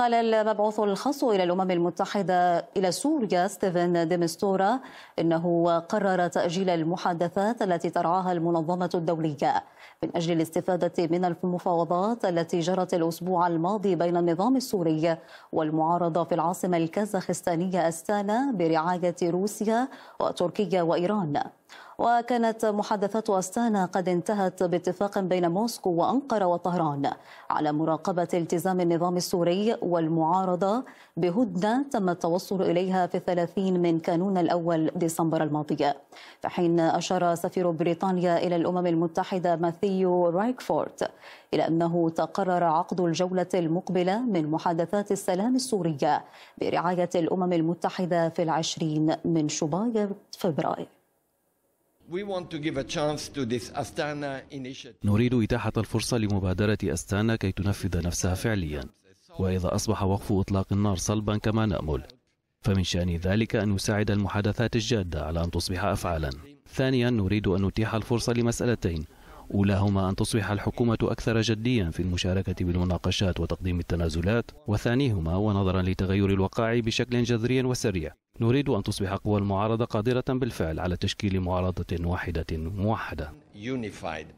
قال المبعوث الخاص إلى الأمم المتحدة إلى سوريا ستيفن ديمستورا إنه قرر تأجيل المحادثات التي ترعاها المنظمة الدولية من أجل الاستفادة من المفاوضات التي جرت الأسبوع الماضي بين النظام السوري والمعارضة في العاصمة الكازاخستانية أستانا برعاية روسيا وتركيا وإيران وكانت محادثات أستانا قد انتهت باتفاق بين موسكو وأنقرة وطهران على مراقبة التزام النظام السوري والمعارضة بهدنة تم التوصل إليها في 30 من كانون الأول ديسمبر الماضي في حين أشار سفير بريطانيا إلى الأمم المتحدة ماثيو رايكفورت إلى أنه تقرر عقد الجولة المقبلة من محادثات السلام السورية برعاية الأمم المتحدة في العشرين من شباط فبراير نريد إتاحة الفرصة لمبادرة أستانا كي تنفذ نفسها فعليا وإذا أصبح وقف إطلاق النار صلبا كما نأمل فمن شأن ذلك أن يساعد المحادثات الجادة على أن تصبح أفعالا ثانيا نريد أن نتيح الفرصة لمسألتين أولاهما أن تصبح الحكومة أكثر جديا في المشاركة بالمناقشات وتقديم التنازلات وثانيهما ونظرا لتغير الوقائع بشكل جذري وسريع نريد أن تصبح قوى المعارضة قادرة بالفعل على تشكيل معارضة واحدة موحدة